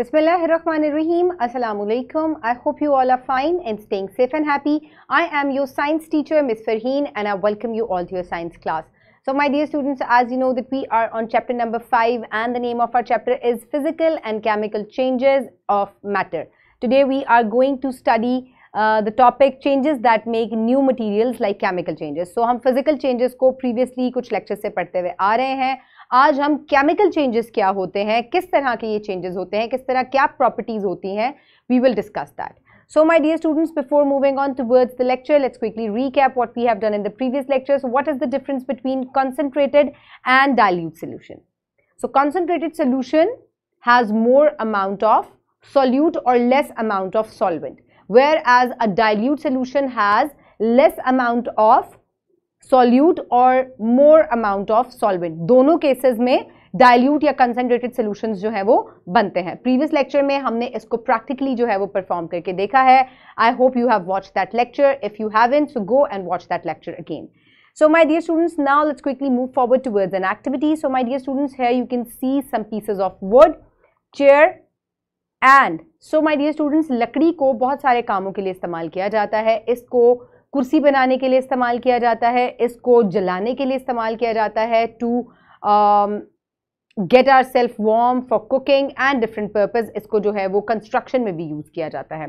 Bismillahirrahmanirrahim. Assalamu alaikum. I hope you all are fine and staying safe and happy. I am your science teacher, Ms. Farheen, and I welcome you all to your science class. So my dear students, as you know that we are on chapter number 5 and the name of our chapter is Physical and Chemical Changes of Matter. Today we are going to study uh, the topic changes that make new materials like chemical changes. So हम physical changes को previously कुछ lectures से पढ़ते हुए आ आज हम chemical changes क्या होते हैं किस तरह के ये चेंजेस होते हैं किस तरह क्या प्रॉपर्टीज होती हैं we will discuss that so my dear students before moving on towards the lecture let's quickly recap what we have done in the previous lecture what is the difference between concentrated and dilute solution so concentrated solution has more amount of solute or less amount of solvent whereas a dilute solution has less amount of solute or more amount of solvent दोनों cases में dilute या concentrated solutions जो है वो बनते हैं previous lecture में हमने इसको प्रैक्टिकली जो है वो परफॉर्म करके देखा है I hope you have watch that lecture if you haven't so go and watch that lecture again my dear students now now quickly move move to towards and activity so my dear students है you can see some pieces of wood chair and so my dear students लकड़ी को बहुत सारे कामों के लिए इस्तेमाल किया जाता है इसको कुर्सी बनाने के लिए इस्तेमाल किया जाता है इसको जलाने के लिए इस्तेमाल किया जाता है to get our self warm for cooking and different purpose इसको जो है वो कंस्ट्रक्शन में भी यूज़ किया जाता है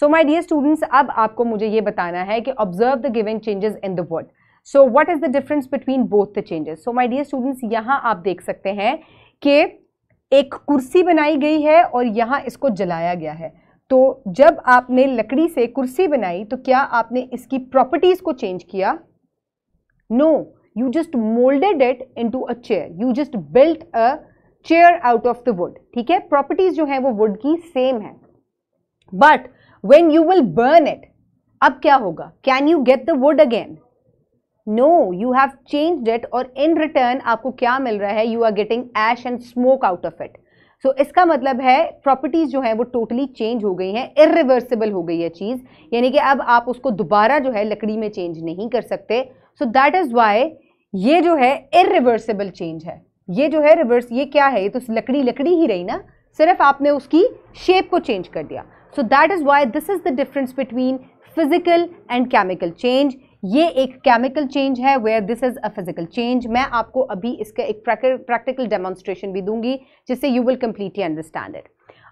सो माई डियर स्टूडेंट्स अब आपको मुझे ये बताना है कि observe the giving changes in the word so what is the difference between both the changes so my dear students यहाँ आप देख सकते हैं कि एक कुर्सी बनाई गई है और यहाँ इसको जलाया गया है तो जब आपने लकड़ी से कुर्सी बनाई तो क्या आपने इसकी प्रॉपर्टीज़ को चेंज किया no you just moulded it into a chair you just built a chair out of the wood ठीक है प्रॉपर्टीज़ जो है वो वुड की सेम है but when you will burn it अब क्या होगा can you get the wood again no you have change it और इन रिटर्न आपको क्या मिल रहा है you are getting ash and smoke out of it so so, इसका मतलब है प्रॉपर्टीज़ जो है वो टोटली चेंज हो गई हैं इरिवर्सिबल हो गई है चीज़ यानी कि अब आप उसको दोबारा जो है लकड़ी में चेंज नहीं कर सकते सो दैट इज़ वाई ये जो है इरिवर्सिबल चेंज है ये जो है रिवर्स ये क्या है ये तो लकड़ी लकड़ी ही रही ना सिर्फ आपने उसकी शेप को चेंज कर दिया so that is why this is the difference between physical and chemical change ये एक केमिकल चेंज है where this is a physical change मैं आपको अभी इसका एक प्रैक्टिकल डेमोन्स्ट्रेशन भी दूंगी जिससे you will completely understand it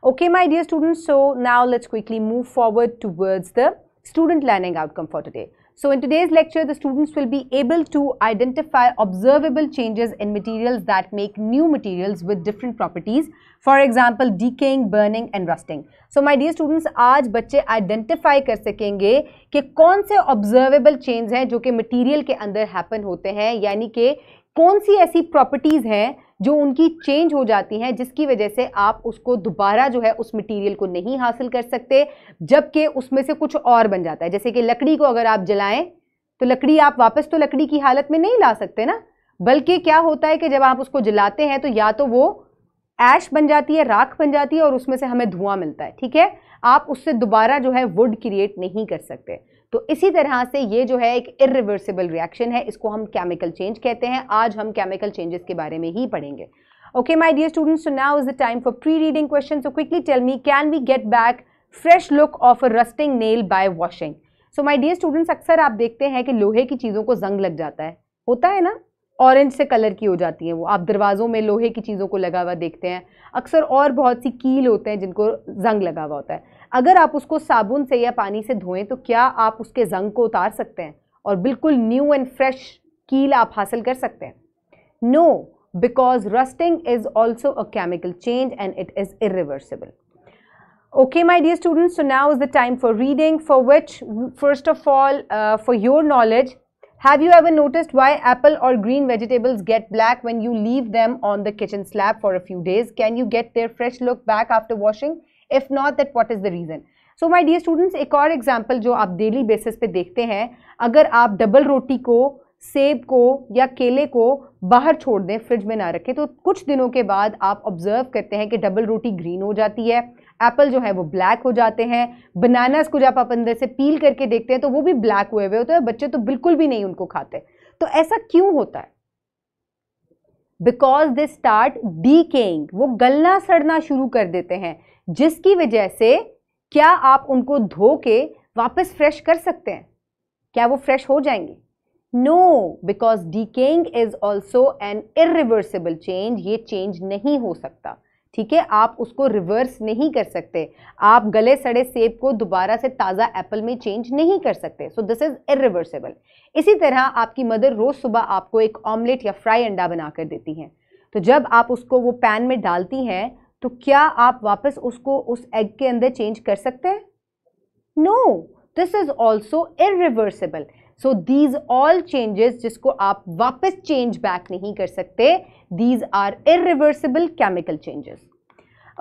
okay my dear students so now let's quickly move forward towards the student learning outcome for today So in today's lecture, the students will be able to identify observable changes in materials that make new materials with different properties. For example, decaying, burning and rusting. So my dear students, आज बच्चे identify कर सकेंगे कि कौन से observable changes हैं जो कि material के अंदर happen होते हैं यानी कि कौन सी ऐसी properties हैं जो उनकी चेंज हो जाती हैं जिसकी वजह से आप उसको दोबारा जो है उस मटेरियल को नहीं हासिल कर सकते जबकि उसमें से कुछ और बन जाता है जैसे कि लकड़ी को अगर आप जलाएं तो लकड़ी आप वापस तो लकड़ी की हालत में नहीं ला सकते ना बल्कि क्या होता है कि जब आप उसको जलाते हैं तो या तो वो ऐश बन जाती है राख बन जाती है और उसमें से हमें धुआं मिलता है ठीक है आप उससे दोबारा जो है वुड क्रिएट नहीं कर सकते तो इसी तरह से ये जो है एक इरिवर्सिबल रिएक्शन है इसको हम केमिकल चेंज कहते हैं आज हम केमिकल चेंजेस के बारे में ही पढ़ेंगे okay my dear students so now is the time for pre reading question so quickly tell me can we get back fresh look of a rusting nail by washing so my dear अक्सर आप देखते हैं कि लोहे की चीज़ों को जंग लग जाता है होता है ना ऑरेंज से कलर की हो जाती है वो आप दरवाज़ों में लोहे की चीज़ों को लगा हुआ देखते हैं अक्सर और बहुत सी कील होते हैं जिनको जंग लगा हुआ होता है अगर आप उसको साबुन से या पानी से धोएं तो क्या आप उसके जंग को उतार सकते हैं और बिल्कुल न्यू एंड फ्रेश कील आप हासिल कर सकते हैं no because rusting is also a chemical change and it is irreversible okay my dear students now is the time for reading for which first of all for your knowledge have you ever notice why apple or green vegetables get black when you leave them on the kitchen slab for a few days can you get their fresh look back after washing if not that what is the reason so my dear students एक और example जो आप daily basis पे देखते हैं अगर आप double रोटी को सेब को या केले को बाहर छोड़ दें फ्रिज में ना रखें तो कुछ दिनों के बाद आप ऑब्ज़र्व करते हैं कि डबल रोटी ग्रीन हो जाती है एप्पल जो है वो ब्लैक हो जाते हैं बनानास को जब आप अंदर से पील करके देखते हैं तो वो भी ब्लैक हुए हुए होते हैं बच्चे तो बिल्कुल भी नहीं उनको खाते तो ऐसा क्यों होता है बिकॉज दे स्टार्ट डी वो गलना सड़ना शुरू कर देते हैं जिसकी वजह से क्या आप उनको धो के वापस फ्रेश कर सकते हैं क्या वो फ्रेश हो जाएंगे no because decaying is also an irreversible change ये चेंज नहीं हो सकता ठीक है आप उसको रिवर्स नहीं कर सकते आप गले सड़े सेब को दोबारा से ताज़ा एप्पल में चेंज नहीं कर सकते सो दिस इज़ इिवर्सिबल इसी तरह आपकी मदर रोज़ सुबह आपको एक ऑमलेट या फ्राई अंडा बना कर देती हैं तो जब आप उसको वो पैन में डालती हैं तो क्या आप वापस उसको उस एग के अंदर चेंज कर सकते हैं no this is also irreversible so these all changes जिसको आप वापस चेंज बैक नहीं कर सकते these are irreversible chemical changes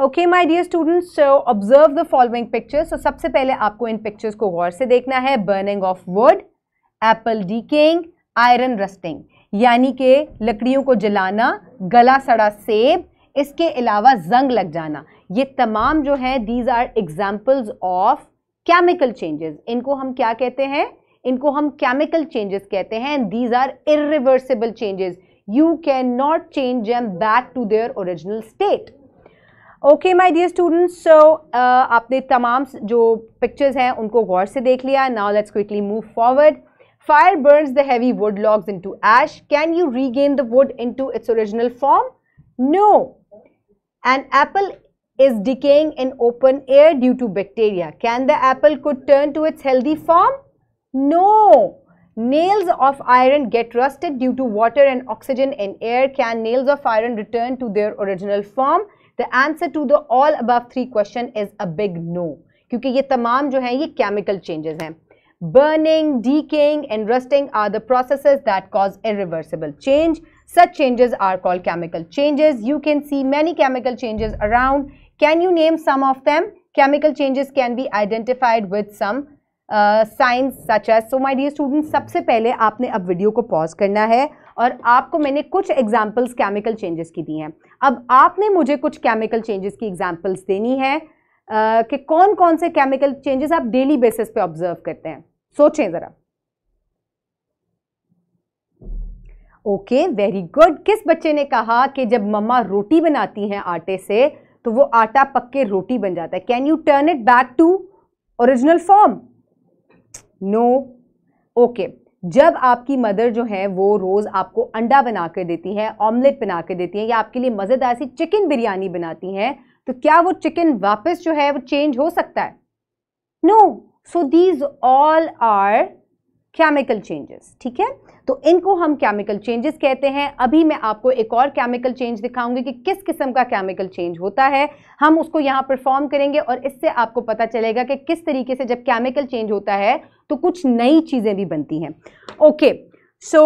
okay my dear students observe the following pictures तो सबसे पहले आपको इन पिक्चर्स को गौर से देखना है burning of wood apple decaying iron rusting यानी कि लकड़ियों को जलाना गला सड़ा सेब इसके अलावा जंग लग जाना ये तमाम जो है these are examples of chemical changes इनको हम क्या कहते हैं इनको हम केमिकल चेंजेस कहते हैं these are irreversible changes you can not change am back to their original state okay my dear students सो आपने तमाम जो पिक्चर्स हैं उनको गौर से देख लिया now let's quickly move forward fire burns the heavy wood logs into ash can you regain the wood into its original form no An apple is decaying in open air due to bacteria. Can the apple could turn to its healthy form? No. Nails of iron get rusted due to water and oxygen in air. Can nails of iron return to their original form? The answer to the all above three question is a big no. क्योंकि ये तमाम जो chemical changes Burning, decaying and rusting are the processes that cause irreversible change. Such changes are called chemical changes. You can see many chemical changes around. Can you name some of them? Chemical changes can be identified with some signs such as so my dear student सबसे पहले आपने अब video को pause करना है और आपको मैंने कुछ एग्जांपल्स केमिकल चेंजेस की दी हैं अब आपने मुझे कुछ केमिकल चेंजेस की एग्जांपल्स देनी है uh, कि कौन कौन से केमिकल चेंजेस आप डेली बेसिस पे ऑब्जर्व करते हैं सोचें ज़रा ओके वेरी गुड किस बच्चे ने कहा कि जब मम्मा रोटी बनाती हैं आटे से तो वो आटा पक के रोटी बन जाता है can you turn it back to original form no okay जब आपकी मदर जो है वो रोज़ आपको अंडा बना कर देती है ऑमलेट बना कर देती है या आपके लिए मज़ेदार सी चिकन बिरयानी बनाती हैं तो क्या वो चिकन वापस जो है वो चेंज हो सकता है no so these all are chemical changes ठीक है तो इनको हम केमिकल चेंजेस कहते हैं अभी मैं आपको एक और केमिकल चेंज दिखाऊंगी कि किस किस्म का केमिकल चेंज होता है हम उसको यहाँ परफॉर्म करेंगे और इससे आपको पता चलेगा कि किस तरीके से जब केमिकल चेंज होता है तो कुछ नई चीज़ें भी बनती हैं okay so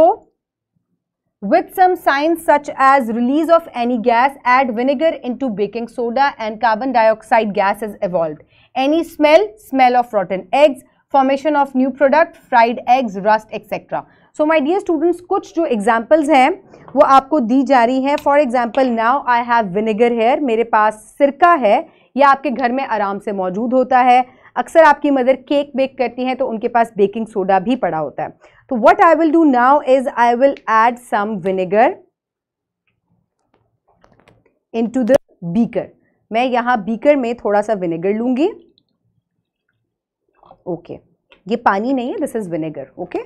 with some signs such as release of any gas add vinegar into baking soda and carbon dioxide gas is evolve any smell smell of rotten eggs formation of new product fried eggs rust etcetera so my dear students कुछ जो examples हैं वो आपको दी जा रही हैं for example now I have vinegar here मेरे पास सिरका है या आपके घर में आराम से मौजूद होता है अक्सर आपकी मदर केक बेक करती हैं तो उनके पास बेकिंग सोडा भी पड़ा होता है तो what I will do now is I will add some vinegar into the beaker मैं यहाँ बीकर में थोड़ा सा विनेगर लूँगी ओके okay. ये पानी नहीं है this is vinegar okay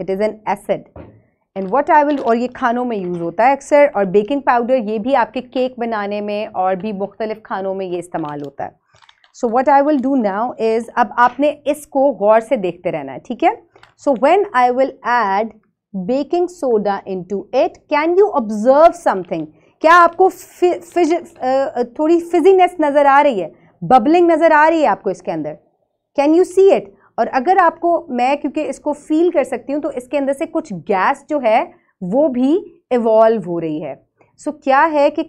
it is an acid and what I will और ये खानों में यूज़ होता है अक्सर और बेकिंग पाउडर ये भी आपके केक बनाने में और भी मुख्तलिफ खानों में ये इस्तेमाल होता है so what I will do now is अब आपने इसको गौर से देखते रहना है ठीक है so when I will add baking soda into it can you observe something क्या आपको फि, फिज, थोड़ी फिजीनेस नज़र आ रही है बबलिंग नज़र आ रही है आपको इसके अंदर कैन यू सी इट और अगर आपको मैं क्योंकि इसको फील कर सकती हूँ तो इसके अंदर से कुछ गैस जो है वो भी इवॉल्व हो रही है सो so, क्या है कि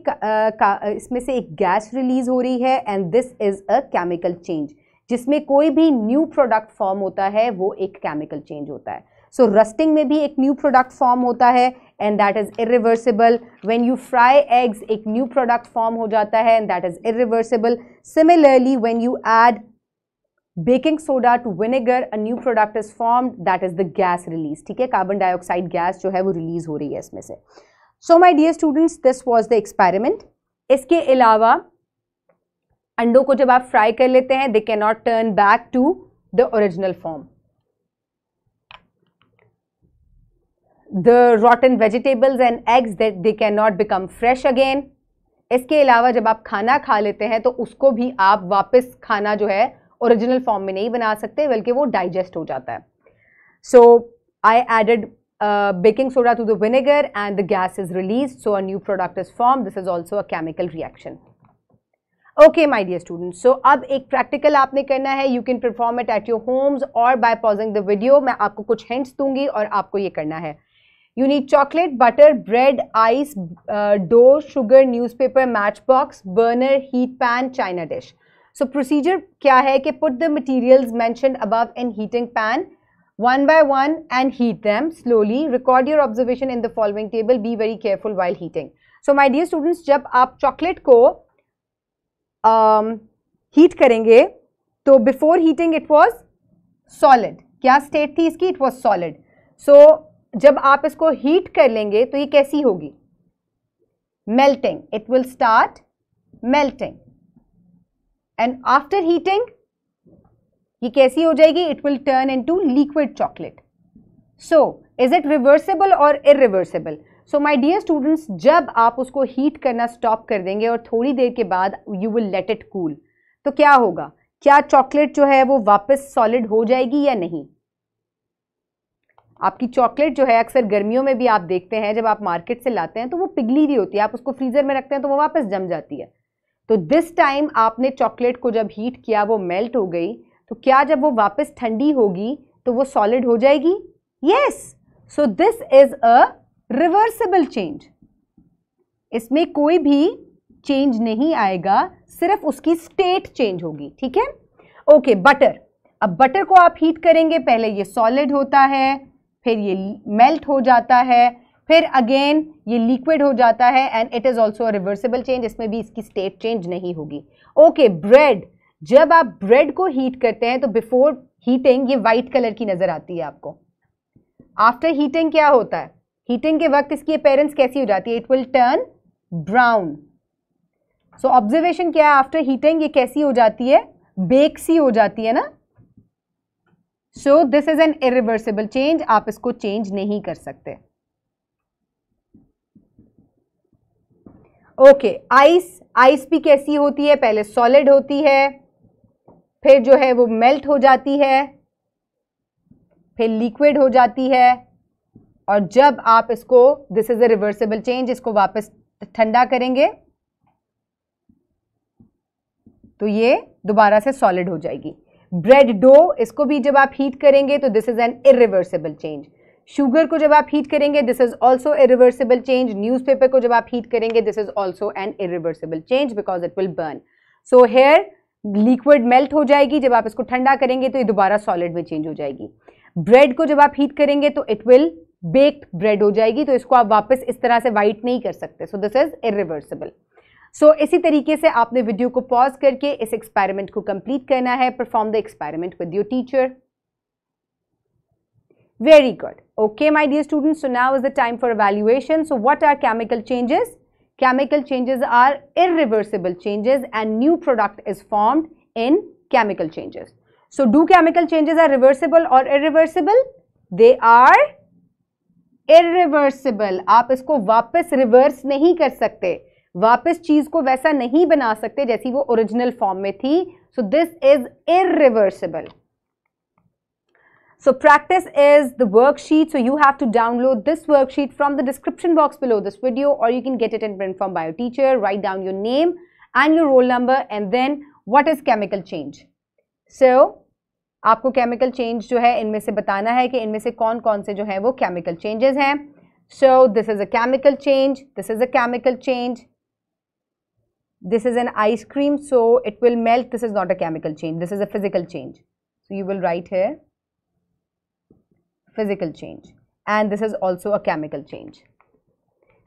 इसमें से एक गैस रिलीज़ हो रही है and this is a chemical change जिसमें कोई भी न्यू प्रोडक्ट फॉर्म होता है वो एक केमिकल चेंज होता है सो रस्टिंग में भी एक न्यू प्रोडक्ट फॉर्म होता है and that is irreversible when you fry eggs एक न्यू प्रोडक्ट फॉर्म हो जाता है and that is irreversible similarly when you add baking soda to vinegar a new product is form that is the gas release ठीक है carbon dioxide gas जो है वो release हो रही है इसमें से so my dear students this was the experiment इसके अलावा अंडों को जब आप फ्राई कर लेते हैं they can not turn back to the original form the rotten vegetables and eggs that they cannot become fresh again इसके अलावा जब आप खाना खा लेते हैं तो उसको भी आप वापस खाना जो है ओरिजिनल फॉर्म में नहीं बना सकते बल्कि वो डाइजेस्ट हो जाता है so I added baking soda to the vinegar and the gas is release so a new product is form this is also a chemical reaction okay my dear student so अब एक practical आपने करना है you can perform it at your homes or by pausing the video मैं आपको कुछ hints दूंगी और आपको ये करना है you need chocolate butter bread ice dough sugar newspaper matchbox burner heat pan china dish so procedure क्या है कि put the material mention above in heating pan one by one and heat them slowly record your observation in the following table be very careful while heating so my dear students जब आप chocolate को heat um, करेंगे तो before heating it was solid क्या state थी इसकी it was solid so जब आप इसको हीट कर लेंगे तो ये कैसी होगी melting it will start melting and after heating ये कैसी हो जाएगी it will turn into liquid chocolate so is it reversible or irreversible so my dear students जब आप उसको हीट करना स्टॉप कर देंगे और थोड़ी देर के बाद you will let it cool तो क्या होगा क्या चॉकलेट जो है वो वापस सॉलिड हो जाएगी या नहीं आपकी चॉकलेट जो है अक्सर गर्मियों में भी आप देखते हैं जब आप मार्केट से लाते हैं तो वो पिघली हुई होती है आप उसको फ्रीज़र में रखते हैं तो वो वापस जम जाती है तो दिस टाइम आपने चॉकलेट को जब हीट किया वो मेल्ट हो गई तो क्या जब वो वापस ठंडी होगी तो वो सॉलिड हो जाएगी yes so this is a reversible change इसमें कोई भी चेंज नहीं आएगा सिर्फ उसकी स्टेट चेंज होगी ठीक है ओके बटर अब बटर को आप हीट करेंगे पहले ये सॉलिड होता है फिर ये मेल्ट हो जाता है फिर अगेन ये लिक्विड हो जाता है and it is also reversible change इसमें भी इसकी स्टेट चेंज नहीं होगी ओके ब्रेड जब आप ब्रेड को हीट करते हैं तो बिफोर हीटिंग ये वाइट कलर की नज़र आती है आपको आफ्टर हीटिंग क्या होता है हीटिंग के वक्त इसकी अपेयरेंस कैसी हो जाती है it will turn brown so observation क्या है आफ्टर हीटिंग ये कैसी हो जाती है बेक सी हो जाती है ना so this is an irreversible change आप इसको चेंज नहीं कर सकते ओके आइस आइस भी कैसी होती है पहले सॉलिड होती है फिर जो है वो मेल्ट हो जाती है फिर लिक्विड हो जाती है और जब आप इसको this is a reversible change इसको वापस ठंडा करेंगे तो ये दोबारा से सॉलिड हो जाएगी ब्रेड डो इसको भी जब आप हीट करेंगे तो this is an irreversible change sugar को जब आप हीट करेंगे this is also irreversible change newspaper को जब आप हीट करेंगे this is also an irreversible change because it will burn so here liquid melt हो जाएगी जब आप इसको ठंडा करेंगे तो ये दोबारा सॉलिड में चेंज हो जाएगी ब्रेड को जब आप हीट करेंगे तो इट विल बेक्ड ब्रेड हो जाएगी तो इसको आप वापस इस तरह से वाइट नहीं कर सकते so this is irreversible so so, इसी तरीके से आपने वीडियो को पॉज करके इस एक्सपेरिमेंट को कंप्लीट करना है perform the experiment with your teacher very good okay my dear students so now is the time for evaluation so what are chemical changes chemical changes are irreversible changes and new product is formed in chemical changes so do chemical changes are reversible or irreversible they are irreversible आप इसको वापस reverse नहीं कर सकते वापस चीज को वैसा नहीं बना सकते जैसी वो ओरिजिनल फॉर्म में थी so this is irreversible so practice is the worksheet so you have to download this worksheet from the description box below this video और you can get it in print from bio teacher write down your name and your roll number and then what is chemical change so आपको chemical change जो है इनमें से बताना है कि इनमें से कौन कौन से जो है वो केमिकल चेंजेस हैं so this is a chemical change this is a chemical change this is an ice cream so it will melt this is not a chemical change this is a physical change so you will write here physical change and this is also a chemical change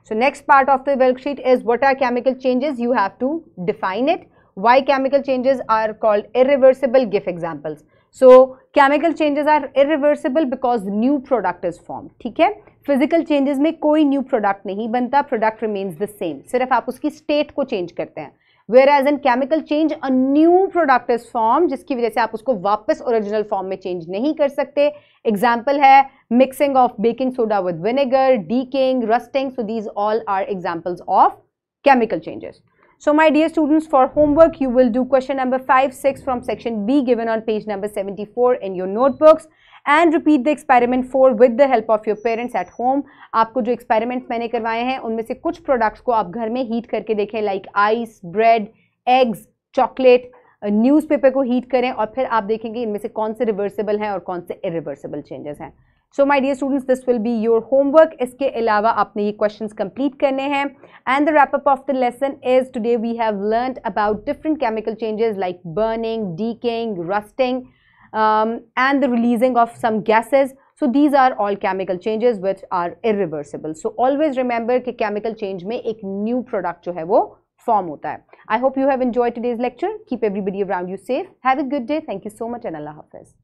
so next part of the worksheet is what are chemical changes you have to define it why chemical changes are called irreversible give examples so chemical changes are irreversible because new product is form ठीक है physical changes में कोई new product नहीं बनता product remains the same सिर्फ आप उसकी state को चेंज करते हैं whereas an chemical change a new product is form जिसकी वजह से आप उसको वापस ओरिजिनल फॉर्म में चेंज नहीं कर सकते एग्जाम्पल है mixing of baking soda with vinegar decaying rusting so these all are examples of chemical changes So my dear students, for homework, you will do question number 5, 6 from section B given on page number 74 in your notebooks and repeat the experiment 4 with the help of your parents at home. आपको जो experiments मैंने करवाए हैं उनमें से कुछ products को आप घर में heat करके देखें like ice, bread, eggs, chocolate, newspaper को हीट करें और फिर आप देखेंगे इनमें से कौन से रिवर्सिबल हैं और कौन से इरिवर्सिबल चेंजेस हैं so my dear students this will be your homework इसके अलावा आपने ये क्वेश्चन कंप्लीट करने हैं and the wrap up of the lesson is today we have learn about different chemical changes like burning decaying rusting and the releasing of some gases so these are all chemical changes which are irreversible so always remember कि chemical change में एक new product जो है वो form होता है I hope you have enjoy today's lecture keep everybody around you safe have a good day thank you so much and Allah हाफिज़